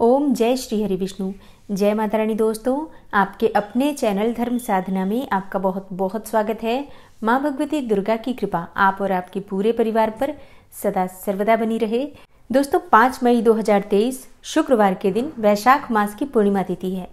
ओम जय श्री हरि विष्णु जय माता रानी दोस्तों आपके अपने चैनल धर्म साधना में आपका बहुत बहुत स्वागत है माँ भगवती दुर्गा की कृपा आप और आपके पूरे परिवार पर सदा सर्वदा बनी रहे दोस्तों 5 मई 2023 शुक्रवार के दिन वैशाख मास की पूर्णिमा तिथि है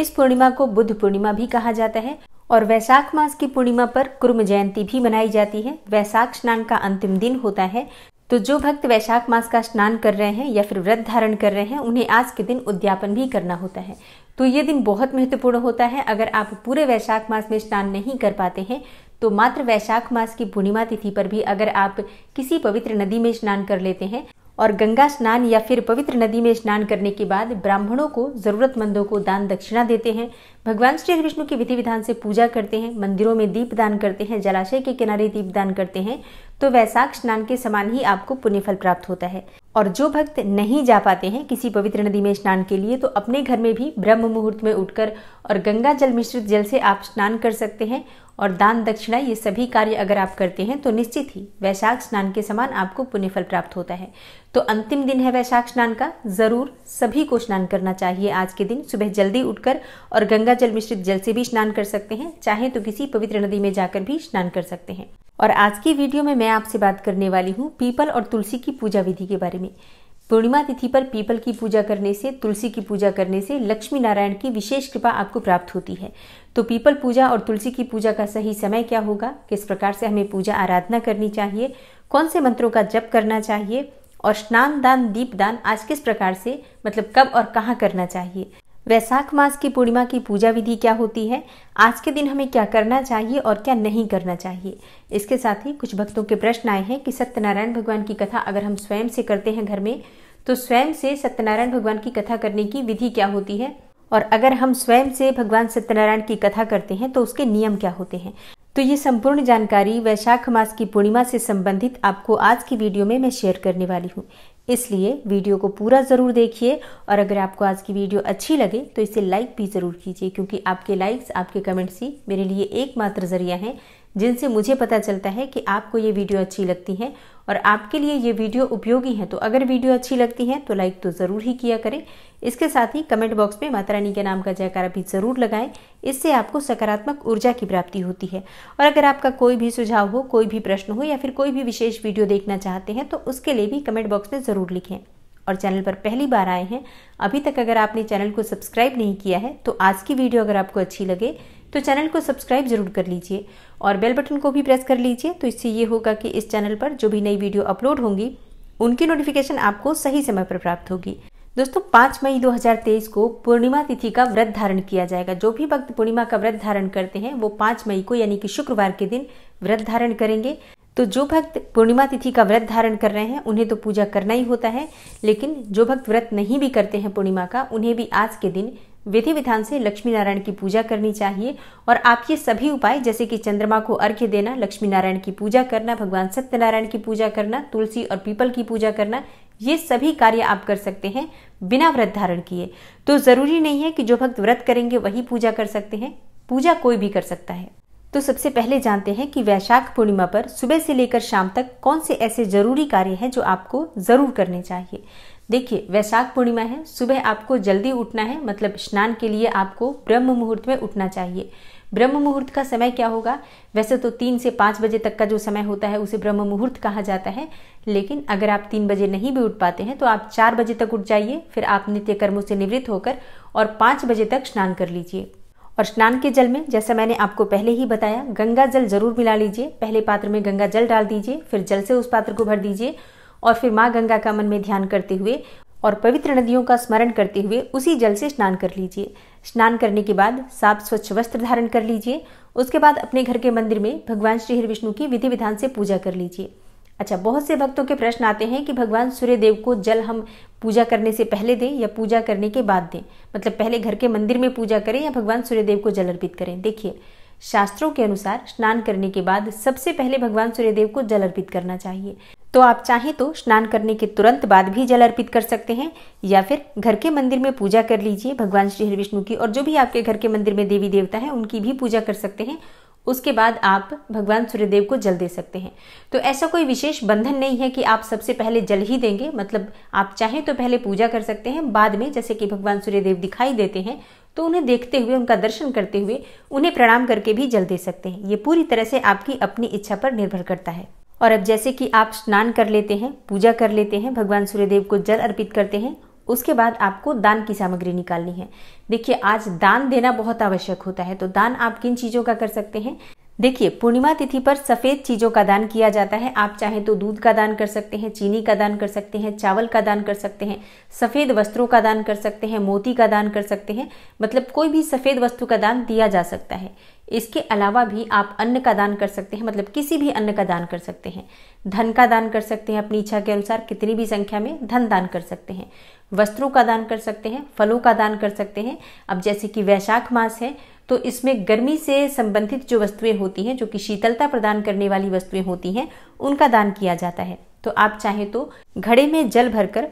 इस पूर्णिमा को बुद्ध पूर्णिमा भी कहा जाता है और वैशाख मास की पूर्णिमा पर कुर्म जयंती भी मनाई जाती है वैशाख स्नान का अंतिम दिन होता है तो जो भक्त वैशाख मास का स्नान कर रहे हैं या फिर व्रत धारण कर रहे हैं उन्हें आज के दिन उद्यापन भी करना होता है तो ये दिन बहुत महत्वपूर्ण होता है अगर आप पूरे वैशाख मास में स्नान नहीं कर पाते हैं तो मात्र वैशाख मास की पूर्णिमा तिथि पर भी अगर आप किसी पवित्र नदी में स्नान कर लेते हैं और गंगा स्नान या फिर पवित्र नदी में स्नान करने के बाद ब्राह्मणों को जरूरतमंदों को दान दक्षिणा देते हैं भगवान श्री विष्णु की विधि विधान से पूजा करते हैं मंदिरों में दीप दान करते हैं जलाशय के किनारे दीप दान करते हैं तो वैसाख स्नान के समान ही आपको पुण्यफल प्राप्त होता है और जो भक्त नहीं जा पाते हैं किसी पवित्र नदी में स्नान के लिए तो अपने घर में भी ब्रह्म मुहूर्त में उठकर और गंगा जल मिश्रित जल से आप स्नान कर सकते हैं और दान दक्षिणा ये सभी कार्य अगर आप करते हैं तो निश्चित ही वैशाख स्नान के समान आपको पुण्यफल प्राप्त होता है तो अंतिम दिन है वैशाख स्नान का जरूर सभी को स्नान करना चाहिए आज के दिन सुबह जल्दी उठकर और गंगा जल मिश्रित जल से भी स्नान कर सकते हैं चाहे तो किसी पवित्र नदी में जाकर भी स्नान कर सकते हैं और आज की वीडियो में मैं आपसे बात करने वाली हूँ पीपल और तुलसी की पूजा विधि के बारे में पूर्णिमा तिथि पर पीपल की पूजा करने से तुलसी की पूजा करने से लक्ष्मी नारायण की विशेष कृपा आपको प्राप्त होती है तो पीपल पूजा और तुलसी की पूजा का सही समय क्या होगा किस प्रकार से हमें पूजा आराधना करनी चाहिए कौन से मंत्रों का जप करना चाहिए और स्नान दान दीप दान आज किस प्रकार से मतलब कब और कहाँ करना चाहिए वैशाख मास की पूर्णिमा की पूजा विधि क्या होती है आज के दिन हमें क्या करना चाहिए और क्या नहीं करना चाहिए इसके साथ ही कुछ भक्तों के प्रश्न आए हैं कि सत्यनारायण भगवान की कथा अगर हम स्वयं से करते हैं घर में तो स्वयं से सत्यनारायण भगवान की कथा करने की विधि क्या होती है और अगर हम स्वयं से भगवान सत्यनारायण की कथा करते हैं तो उसके नियम क्या होते हैं तो ये संपूर्ण जानकारी वैशाख मास की पूर्णिमा से संबंधित आपको आज की वीडियो में मैं शेयर करने वाली हूँ इसलिए वीडियो को पूरा ज़रूर देखिए और अगर आपको आज की वीडियो अच्छी लगे तो इसे लाइक भी ज़रूर कीजिए क्योंकि आपके लाइक्स आपके कमेंट्स ही मेरे लिए एकमात्र ज़रिया हैं जिनसे मुझे पता चलता है कि आपको ये वीडियो अच्छी लगती है और आपके लिए ये वीडियो उपयोगी है तो अगर वीडियो अच्छी लगती है तो लाइक तो ज़रूर ही किया करें इसके साथ ही कमेंट बॉक्स में माता रानी के नाम का जयकारा भी ज़रूर लगाएं इससे आपको सकारात्मक ऊर्जा की प्राप्ति होती है और अगर आपका कोई भी सुझाव हो कोई भी प्रश्न हो या फिर कोई भी विशेष वीडियो देखना चाहते हैं तो उसके लिए भी कमेंट बॉक्स में ज़रूर लिखें और चैनल पर पहली बार आए हैं अभी तक अगर आपने चैनल को सब्सक्राइब नहीं किया है तो आज की वीडियो अगर आपको अच्छी लगे तो चैनल को सब्सक्राइब जरूर कर लीजिए और बेल बटन को भी प्रेस कर लीजिए तो इससे ये होगा कि इस चैनल पर जो भी नई वीडियो अपलोड होंगी उनकी नोटिफिकेशन आपको सही समय पर प्राप्त होगी दोस्तों पाँच मई 2023 को पूर्णिमा तिथि का व्रत धारण किया जाएगा जो भी भक्त पूर्णिमा का व्रत धारण करते हैं वो पाँच मई को यानी कि शुक्रवार के दिन व्रत धारण करेंगे तो जो भक्त पूर्णिमा तिथि का व्रत धारण कर रहे हैं उन्हें तो पूजा करना ही होता है लेकिन जो भक्त व्रत नहीं भी करते हैं पूर्णिमा का उन्हें भी आज के दिन विधि विधान से लक्ष्मी नारायण की पूजा करनी चाहिए और आप ये सभी उपाय जैसे कि चंद्रमा को अर्घ्य देना लक्ष्मी नारायण की पूजा करना भगवान सत्यनारायण की पूजा करना तुलसी और पीपल की पूजा करना ये सभी कार्य आप कर सकते हैं बिना व्रत धारण किए तो ज़रूरी नहीं है कि जो भक्त व्रत करेंगे वही पूजा कर सकते हैं पूजा कोई भी कर सकता है तो सबसे पहले जानते हैं कि वैशाख पूर्णिमा पर सुबह से लेकर शाम तक कौन से ऐसे जरूरी कार्य हैं जो आपको ज़रूर करने चाहिए देखिए वैशाख पूर्णिमा है सुबह आपको जल्दी उठना है मतलब स्नान के लिए आपको ब्रह्म मुहूर्त में उठना चाहिए ब्रह्म मुहूर्त का समय क्या होगा वैसे तो तीन से पाँच बजे तक का जो समय होता है उसे ब्रह्म मुहूर्त कहा जाता है लेकिन अगर आप तीन बजे नहीं भी उठ पाते हैं तो आप चार बजे तक उठ जाइए फिर आप नित्य कर्मों से निवृत्त होकर और पाँच बजे तक स्नान कर लीजिए और स्नान के जल में जैसा मैंने आपको पहले ही बताया गंगा जल जरूर मिला लीजिए पहले पात्र में गंगा जल डाल दीजिए फिर जल से उस पात्र को भर दीजिए और फिर माँ गंगा का मन में ध्यान करते हुए और पवित्र नदियों का स्मरण करते हुए उसी जल से स्नान कर लीजिए स्नान करने के बाद साफ स्वच्छ वस्त्र धारण कर लीजिए उसके बाद अपने घर के मंदिर में भगवान श्री हरि विष्णु की विधि विधान से पूजा कर लीजिए अच्छा बहुत से भक्तों के प्रश्न आते हैं कि भगवान सूर्यदेव को जल हम पूजा करने से पहले दें या पूजा करने के बाद दें मतलब पहले घर के मंदिर में पूजा करें या भगवान सूर्यदेव को जल अर्पित करें देखिए शास्त्रों के अनुसार स्नान करने के बाद सबसे पहले भगवान सूर्यदेव को जल अर्पित करना चाहिए तो आप चाहें तो स्नान करने के तुरंत बाद भी जल अर्पित कर सकते हैं या फिर घर के मंदिर में पूजा कर लीजिए भगवान श्री हरि विष्णु की और जो भी आपके घर के मंदिर में देवी देवता है उनकी भी पूजा कर सकते हैं उसके बाद आप भगवान सूर्यदेव को जल दे सकते हैं तो ऐसा कोई विशेष बंधन नहीं है कि आप सबसे पहले जल ही देंगे मतलब आप चाहें तो पहले पूजा कर सकते हैं बाद में जैसे कि भगवान सूर्यदेव दिखाई देते हैं तो उन्हें देखते हुए उनका दर्शन करते हुए उन्हें प्रणाम करके भी जल दे सकते हैं ये पूरी तरह से आपकी अपनी इच्छा पर निर्भर करता है और अब जैसे कि आप स्नान कर लेते हैं पूजा कर लेते हैं भगवान सूर्यदेव को जल अर्पित करते हैं उसके बाद आपको दान की सामग्री निकालनी है देखिए आज दान देना बहुत आवश्यक होता है तो दान आप किन चीज़ों का कर सकते हैं देखिए पूर्णिमा तिथि पर सफ़ेद चीज़ों का दान किया जाता है आप चाहें तो दूध का दान कर सकते हैं चीनी का दान कर सकते हैं चावल का दान कर सकते हैं सफ़ेद वस्त्रों का दान कर सकते हैं मोती का दान कर सकते हैं मतलब कोई भी सफ़ेद वस्तु का दान दिया जा सकता है इसके अलावा भी आप अन्न का दान कर सकते हैं मतलब किसी भी अन्न का दान कर सकते हैं धन का दान कर सकते हैं अपनी इच्छा के अनुसार कितनी भी संख्या में धन दान कर सकते हैं वस्त्रों का दान कर सकते हैं फलों का दान कर सकते हैं अब जैसे कि वैशाख मास है तो इसमें गर्मी से संबंधित जो वस्तुएं होती हैं जो कि शीतलता प्रदान करने वाली वस्तुएं होती हैं उनका दान किया जाता है तो आप चाहें तो घड़े में जल भरकर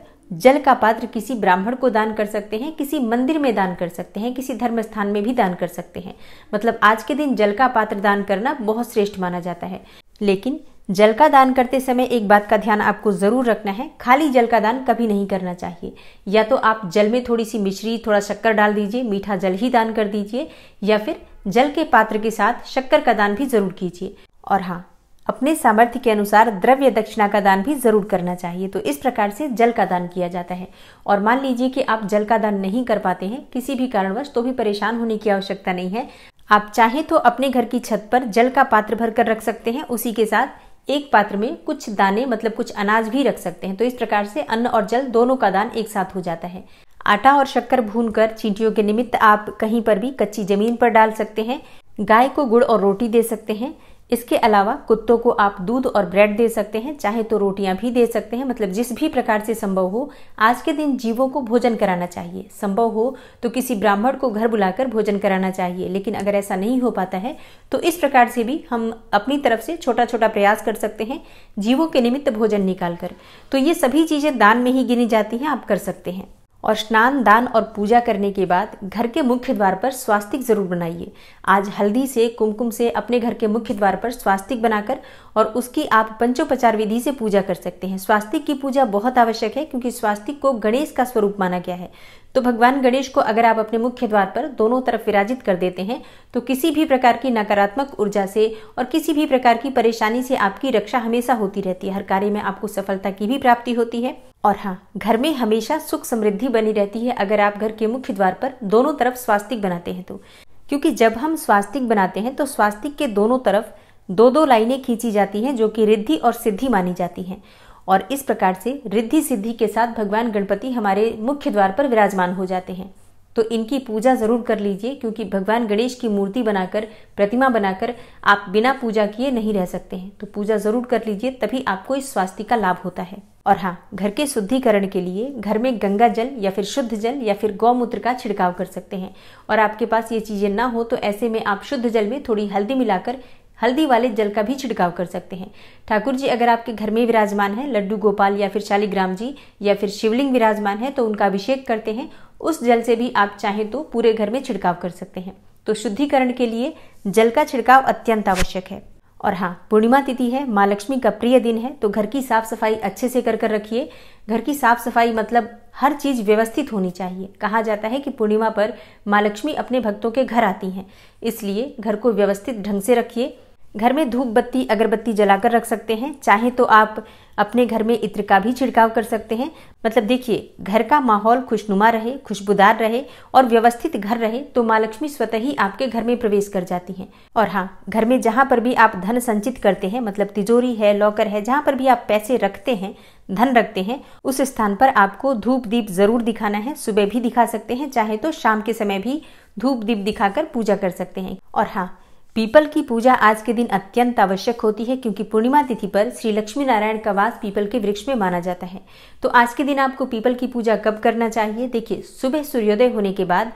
जल का पात्र किसी ब्राह्मण को दान कर सकते हैं किसी मंदिर में दान कर सकते हैं किसी धर्म स्थान में भी दान कर सकते हैं मतलब आज के दिन जल का पात्र दान करना बहुत श्रेष्ठ माना जाता है लेकिन जल का दान करते समय एक बात का ध्यान आपको ज़रूर रखना है खाली जल का दान कभी नहीं करना चाहिए या तो आप जल में थोड़ी सी मिश्री थोड़ा शक्कर डाल दीजिए मीठा जल ही दान कर दीजिए या फिर जल के पात्र के साथ शक्कर का दान भी ज़रूर कीजिए और हाँ अपने सामर्थ्य के अनुसार द्रव्य दक्षिणा का दान भी जरूर करना चाहिए तो इस प्रकार से जल का दान किया जाता है और मान लीजिए कि आप जल का दान नहीं कर पाते हैं किसी भी कारणवश तो भी परेशान होने की आवश्यकता नहीं है आप चाहें तो अपने घर की छत पर जल का पात्र भर कर रख सकते हैं उसी के साथ एक पात्र में कुछ दाने मतलब कुछ अनाज भी रख सकते हैं तो इस प्रकार से अन्न और जल दोनों का दान एक साथ हो जाता है आटा और शक्कर कर चींटियों के निमित्त आप कहीं पर भी कच्ची जमीन पर डाल सकते हैं गाय को गुड़ और रोटी दे सकते हैं इसके अलावा कुत्तों को आप दूध और ब्रेड दे सकते हैं चाहे तो रोटियां भी दे सकते हैं मतलब जिस भी प्रकार से संभव हो आज के दिन जीवों को भोजन कराना चाहिए संभव हो तो किसी ब्राह्मण को घर बुलाकर भोजन कराना चाहिए लेकिन अगर ऐसा नहीं हो पाता है तो इस प्रकार से भी हम अपनी तरफ से छोटा छोटा प्रयास कर सकते हैं जीवों के निमित्त भोजन निकाल कर तो ये सभी चीज़ें दान में ही गिनी जाती हैं आप कर सकते हैं और स्नान दान और पूजा करने के बाद घर के मुख्य द्वार पर स्वास्तिक जरूर बनाइए आज हल्दी से कुमकुम से अपने घर के मुख्य द्वार पर स्वास्तिक बनाकर और उसकी आप पंचोपचार विधि से पूजा कर सकते हैं स्वास्तिक की पूजा बहुत आवश्यक है क्योंकि स्वास्तिक को गणेश का स्वरूप माना गया है तो भगवान गणेश को अगर आप अपने मुख्य द्वार पर दोनों तरफ विराजित कर देते हैं तो किसी भी प्रकार की नकारात्मक ऊर्जा से और किसी भी प्रकार की परेशानी से आपकी रक्षा हमेशा होती रहती है हर कार्य में आपको सफलता की भी प्राप्ति होती है और हाँ घर में हमेशा सुख समृद्धि बनी रहती है अगर आप घर के मुख्य द्वार पर दोनों तरफ स्वास्तिक बनाते हैं तो क्योंकि जब हम स्वास्तिक बनाते हैं तो स्वास्तिक के दोनों तरफ दो दो लाइनें खींची जाती हैं जो कि रिद्धि और सिद्धि मानी जाती हैं और इस प्रकार से रिद्धि सिद्धि के साथ भगवान गणपति हमारे मुख्य द्वार पर विराजमान हो जाते हैं तो इनकी पूजा ज़रूर कर लीजिए क्योंकि भगवान गणेश की मूर्ति बनाकर प्रतिमा बनाकर आप बिना पूजा किए नहीं रह सकते हैं तो पूजा ज़रूर कर लीजिए तभी आपको इस स्वास्थ्य का लाभ होता है और हाँ घर के शुद्धिकरण के लिए घर में गंगा जल या फिर शुद्ध जल या फिर गौमूत्र का छिड़काव कर सकते हैं और आपके पास ये चीज़ें ना हो तो ऐसे में आप शुद्ध जल में थोड़ी हल्दी मिलाकर हल्दी वाले जल का भी छिड़काव कर सकते हैं ठाकुर जी अगर आपके घर में विराजमान है लड्डू गोपाल या फिर शालीग्राम जी या फिर शिवलिंग विराजमान है तो उनका अभिषेक करते हैं उस जल से भी आप चाहे तो पूरे घर में छिड़काव कर सकते हैं तो शुद्धिकरण के लिए जल का छिड़काव अत्यंत आवश्यक है और हाँ पूर्णिमा तिथि है माँ लक्ष्मी का प्रिय दिन है तो घर की साफ सफाई अच्छे से कर कर रखिए घर की साफ सफाई मतलब हर चीज व्यवस्थित होनी चाहिए कहा जाता है कि पूर्णिमा पर माँ लक्ष्मी अपने भक्तों के घर आती हैं इसलिए घर को व्यवस्थित ढंग से रखिए घर में धूप बत्ती अगरबत्ती जलाकर रख सकते हैं चाहे तो आप अपने घर में इत्र का भी छिड़काव कर सकते हैं मतलब देखिए घर का माहौल खुशनुमा रहे खुशबुदार रहे और व्यवस्थित घर रहे तो माँ लक्ष्मी स्वतः ही आपके घर में प्रवेश कर जाती हैं और हाँ घर में जहाँ पर भी आप धन संचित करते हैं मतलब तिजोरी है लॉकर है जहाँ पर भी आप पैसे रखते हैं धन रखते हैं उस स्थान पर आपको धूप दीप जरूर दिखाना है सुबह भी दिखा सकते हैं चाहे तो शाम के समय भी धूप दीप दिखाकर पूजा कर सकते हैं और हाँ पीपल की पूजा आज के दिन अत्यंत आवश्यक होती है क्योंकि पूर्णिमा तिथि पर श्री लक्ष्मी नारायण का वास पीपल के वृक्ष में माना जाता है तो आज के दिन आपको पीपल की पूजा कब करना चाहिए देखिए सुबह सूर्योदय होने के बाद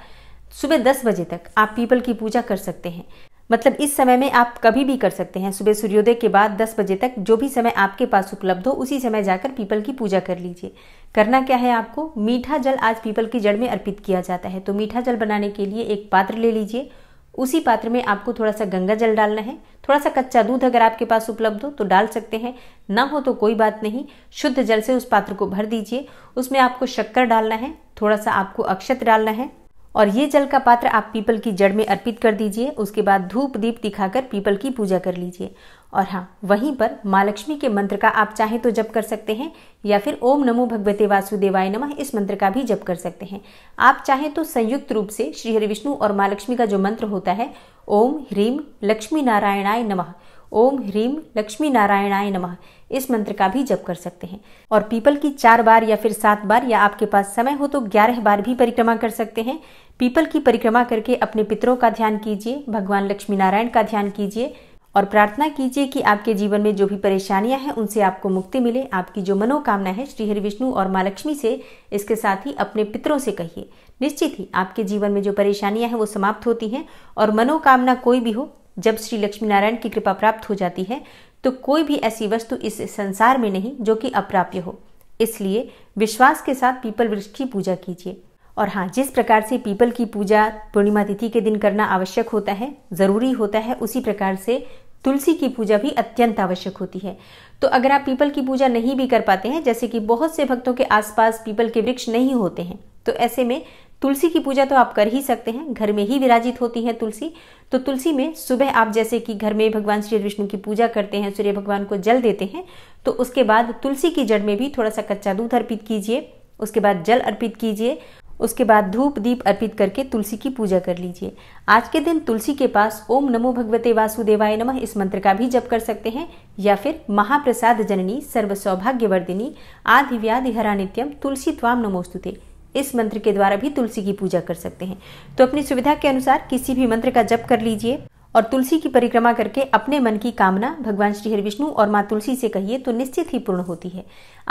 सुबह दस बजे तक आप पीपल की पूजा कर सकते हैं मतलब इस समय में आप कभी भी कर सकते हैं सुबह सूर्योदय के बाद दस बजे तक जो भी समय आपके पास उपलब्ध हो उसी समय जाकर पीपल की पूजा कर लीजिए करना क्या है आपको मीठा जल आज पीपल की जड़ में अर्पित किया जाता है तो मीठा जल बनाने के लिए एक पात्र ले लीजिए उसी पात्र में आपको थोड़ा सा गंगा जल डालना है थोड़ा सा कच्चा दूध अगर आपके पास उपलब्ध हो तो डाल सकते हैं ना हो तो कोई बात नहीं शुद्ध जल से उस पात्र को भर दीजिए उसमें आपको शक्कर डालना है थोड़ा सा आपको अक्षत डालना है और ये जल का पात्र आप पीपल की जड़ में अर्पित कर दीजिए उसके बाद धूप दीप दिखाकर पीपल की पूजा कर लीजिए और हाँ वहीं पर माँ लक्ष्मी के मंत्र का आप चाहें तो जप कर सकते हैं या फिर ओम नमो भगवते वासुदेवाय नमः इस मंत्र का भी जप कर सकते हैं आप चाहें तो संयुक्त रूप से श्री हरि विष्णु और माँ लक्ष्मी का जो मंत्र होता है ओम ह्रीम लक्ष्मी नारायणाय नमः ओम ह्रीम लक्ष्मी नारायणाय नमः इस मंत्र का भी जप कर सकते हैं और पीपल की चार बार या फिर सात बार या आपके पास समय हो तो ग्यारह बार भी परिक्रमा कर सकते हैं पीपल की परिक्रमा करके अपने पितरों का ध्यान कीजिए भगवान लक्ष्मी नारायण का ध्यान कीजिए और प्रार्थना कीजिए कि आपके जीवन में जो भी परेशानियां हैं उनसे आपको मुक्ति मिले आपकी जो मनोकामना है श्री हरि विष्णु और माँ लक्ष्मी से इसके साथ ही अपने पितरों से कहिए निश्चित ही आपके जीवन में जो परेशानियां हैं वो समाप्त होती हैं और मनोकामना कोई भी हो जब श्री लक्ष्मी नारायण की कृपा प्राप्त हो जाती है तो कोई भी ऐसी वस्तु इस संसार में नहीं जो कि अप्राप्य हो इसलिए विश्वास के साथ पीपल वृक्ष की पूजा कीजिए और हाँ जिस प्रकार से पीपल की पूजा पूर्णिमा तिथि के दिन करना आवश्यक होता है ज़रूरी होता है उसी प्रकार से तुलसी की पूजा भी अत्यंत आवश्यक होती है तो अगर आप पीपल की पूजा नहीं भी कर पाते हैं जैसे कि बहुत से भक्तों के आसपास पीपल के वृक्ष नहीं होते हैं तो ऐसे में तुलसी की पूजा तो आप कर ही सकते हैं घर में ही विराजित होती है तुलसी तो तुलसी में सुबह आप जैसे कि घर में भगवान श्री विष्णु की पूजा करते हैं सूर्य भगवान को जल देते हैं तो उसके बाद तुलसी की जड़ में भी थोड़ा सा कच्चा दूध अर्पित कीजिए उसके बाद जल अर्पित कीजिए उसके बाद धूप दीप अर्पित करके तुलसी की पूजा कर लीजिए आज के दिन तुलसी के पास ओम नमो भगवते वासुदेवाय नमः इस मंत्र का भी जप कर सकते हैं या फिर महाप्रसाद जननी सर्व सौभाग्यवर्धिनी आदि व्याधि हरा नित्यम तुलसी त्वाम नमोस्तुते इस मंत्र के द्वारा भी तुलसी की पूजा कर सकते हैं तो अपनी सुविधा के अनुसार किसी भी मंत्र का जप कर लीजिए और तुलसी की परिक्रमा करके अपने मन की कामना भगवान श्री हरि विष्णु और माँ तुलसी से कहिए तो निश्चित ही पूर्ण होती है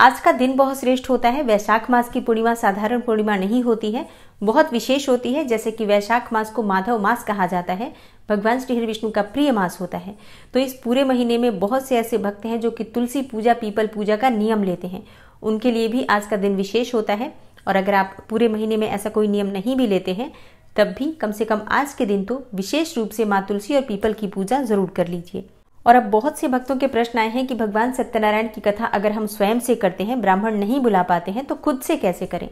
आज का दिन बहुत श्रेष्ठ होता है वैशाख मास की पूर्णिमा साधारण पूर्णिमा नहीं होती है बहुत विशेष होती है जैसे कि वैशाख मास को माधव मास कहा जाता है भगवान श्री हरि विष्णु का प्रिय मास होता है तो इस पूरे महीने में बहुत से ऐसे भक्त हैं जो कि तुलसी पूजा पीपल पूजा का नियम लेते हैं उनके लिए भी आज का दिन विशेष होता है और अगर आप पूरे महीने में ऐसा कोई नियम नहीं भी लेते हैं तब भी कम से कम आज के दिन तो विशेष रूप से माँ तुलसी और पीपल की पूजा जरूर कर लीजिए और अब बहुत से भक्तों के प्रश्न आए हैं कि भगवान सत्यनारायण की कथा अगर हम स्वयं से करते हैं ब्राह्मण नहीं बुला पाते हैं तो खुद से कैसे करें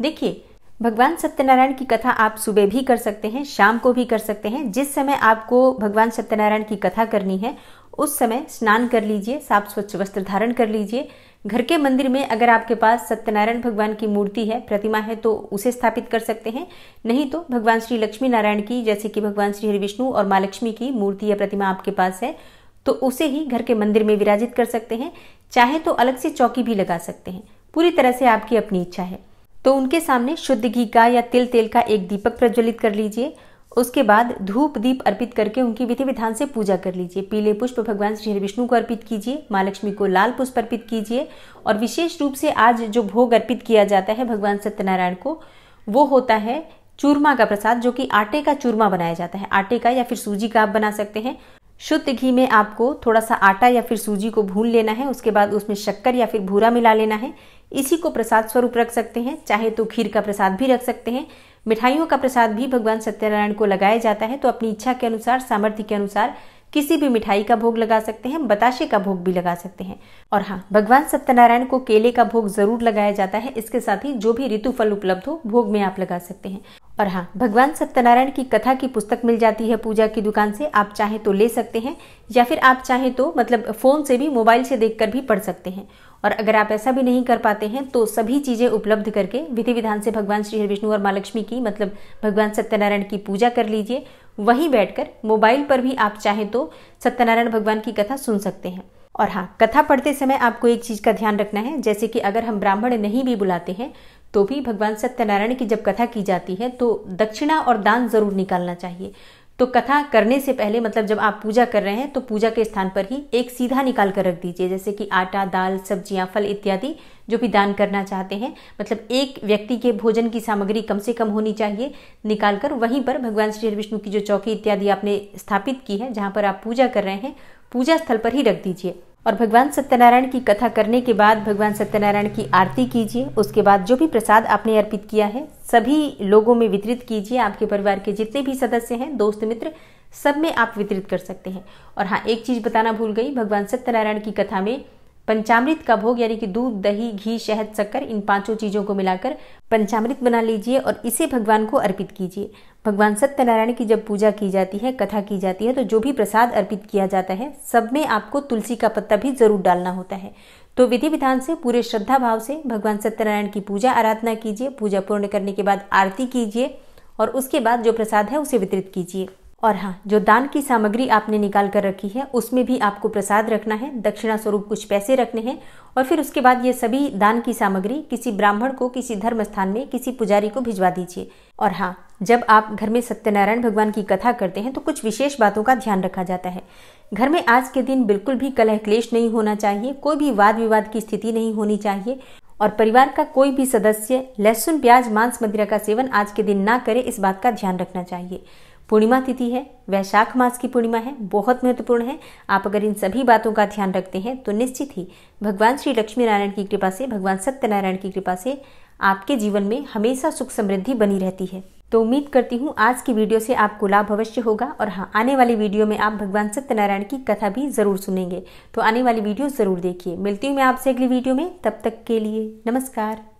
देखिए भगवान सत्यनारायण की कथा आप सुबह भी कर सकते हैं शाम को भी कर सकते हैं जिस समय आपको भगवान सत्यनारायण की कथा करनी है उस समय स्नान कर लीजिए साफ स्वच्छ वस्त्र धारण कर लीजिए घर के मंदिर में अगर आपके पास सत्यनारायण भगवान की मूर्ति है प्रतिमा है तो उसे स्थापित कर सकते हैं नहीं तो भगवान श्री लक्ष्मी नारायण की जैसे कि भगवान श्री हरि विष्णु और माँ लक्ष्मी की मूर्ति या प्रतिमा आपके पास है तो उसे ही घर के मंदिर में विराजित कर सकते हैं चाहे तो अलग से चौकी भी लगा सकते हैं पूरी तरह से आपकी अपनी इच्छा है तो उनके सामने शुद्ध घी का या तिल तेल का एक दीपक प्रज्वलित कर लीजिए उसके बाद धूप दीप अर्पित करके उनकी विधि विधान से पूजा कर लीजिए पीले पुष्प भगवान श्री विष्णु को अर्पित कीजिए माँ लक्ष्मी को लाल पुष्प अर्पित कीजिए और विशेष रूप से आज जो भोग अर्पित किया जाता है भगवान सत्यनारायण को वो होता है चूरमा का प्रसाद जो कि आटे का चूरमा बनाया जाता है आटे का या फिर सूजी का आप बना सकते हैं शुद्ध घी में आपको थोड़ा सा आटा या फिर सूजी को भून लेना है उसके बाद उसमें शक्कर या फिर भूरा मिला लेना है इसी को प्रसाद स्वरूप रख सकते हैं चाहे तो खीर का प्रसाद भी रख सकते हैं मिठाइयों का प्रसाद भी भगवान सत्यनारायण को लगाया जाता है तो अपनी इच्छा के अनुसार सामर्थ्य के अनुसार किसी भी मिठाई का भोग लगा सकते हैं बताशे का भोग भी लगा सकते हैं और हाँ भगवान सत्यनारायण को केले का भोग जरूर लगाया जाता है इसके साथ ही जो भी ऋतु फल उपलब्ध हो भोग में आप लगा सकते हैं और हाँ भगवान सत्यनारायण की कथा की पुस्तक मिल जाती है पूजा की दुकान से आप चाहे तो ले सकते हैं या फिर आप चाहे तो मतलब फ़ोन से भी मोबाइल से देखकर भी पढ़ सकते हैं और अगर आप ऐसा भी नहीं कर पाते हैं तो सभी चीज़ें उपलब्ध करके विधि विधान से भगवान श्री विष्णु और माँ लक्ष्मी की मतलब भगवान सत्यनारायण की पूजा कर लीजिए वहीं बैठकर मोबाइल पर भी आप चाहें तो सत्यनारायण भगवान की कथा सुन सकते हैं और हाँ कथा पढ़ते समय आपको एक चीज़ का ध्यान रखना है जैसे कि अगर हम ब्राह्मण नहीं भी बुलाते हैं तो भी भगवान सत्यनारायण की जब कथा की जाती है तो दक्षिणा और दान जरूर निकालना चाहिए तो कथा करने से पहले मतलब जब आप पूजा कर रहे हैं तो पूजा के स्थान पर ही एक सीधा निकाल कर रख दीजिए जैसे कि आटा दाल सब्जियां फल इत्यादि जो भी दान करना चाहते हैं मतलब एक व्यक्ति के भोजन की सामग्री कम से कम होनी चाहिए निकाल कर वहीं पर भगवान श्री विष्णु की जो चौकी इत्यादि आपने स्थापित की है जहाँ पर आप पूजा कर रहे हैं पूजा स्थल पर ही रख दीजिए और भगवान सत्यनारायण की कथा करने के बाद भगवान सत्यनारायण की आरती कीजिए उसके बाद जो भी प्रसाद आपने अर्पित किया है सभी लोगों में वितरित कीजिए आपके परिवार के जितने भी सदस्य हैं दोस्त मित्र सब में आप वितरित कर सकते हैं और हाँ एक चीज़ बताना भूल गई भगवान सत्यनारायण की कथा में पंचामृत का भोग यानी कि दूध दही घी शहद शक्कर इन पांचों चीज़ों को मिलाकर पंचामृत बना लीजिए और इसे भगवान को अर्पित कीजिए भगवान सत्यनारायण की जब पूजा की जाती है कथा की जाती है तो जो भी प्रसाद अर्पित किया जाता है सब में आपको तुलसी का पत्ता भी जरूर डालना होता है तो विधि विधान से पूरे श्रद्धा भाव से भगवान सत्यनारायण की पूजा आराधना कीजिए पूजा पूर्ण करने के बाद आरती कीजिए और उसके बाद जो प्रसाद है उसे वितरित कीजिए और हाँ जो दान की सामग्री आपने निकाल कर रखी है उसमें भी आपको प्रसाद रखना है दक्षिणा स्वरूप कुछ पैसे रखने हैं और फिर उसके बाद ये सभी दान की सामग्री किसी ब्राह्मण को किसी धर्म स्थान में किसी पुजारी को भिजवा दीजिए और हाँ जब आप घर में सत्यनारायण भगवान की कथा करते हैं तो कुछ विशेष बातों का ध्यान रखा जाता है घर में आज के दिन बिल्कुल भी कलह क्लेश नहीं होना चाहिए कोई भी वाद विवाद की स्थिति नहीं होनी चाहिए और परिवार का कोई भी सदस्य लहसुन प्याज मांस मदिरा का सेवन आज के दिन ना करे इस बात का ध्यान रखना चाहिए पूर्णिमा तिथि है वैशाख मास की पूर्णिमा है बहुत महत्वपूर्ण है आप अगर इन सभी बातों का ध्यान रखते हैं तो निश्चित ही भगवान श्री लक्ष्मी नारायण की कृपा से भगवान सत्यनारायण की कृपा से आपके जीवन में हमेशा सुख समृद्धि बनी रहती है तो उम्मीद करती हूँ आज की वीडियो से आपको लाभ अवश्य होगा और हाँ आने वाली वीडियो में आप भगवान सत्यनारायण की कथा भी ज़रूर सुनेंगे तो आने वाली वीडियो ज़रूर देखिए मिलती हूँ मैं आपसे अगली वीडियो में तब तक के लिए नमस्कार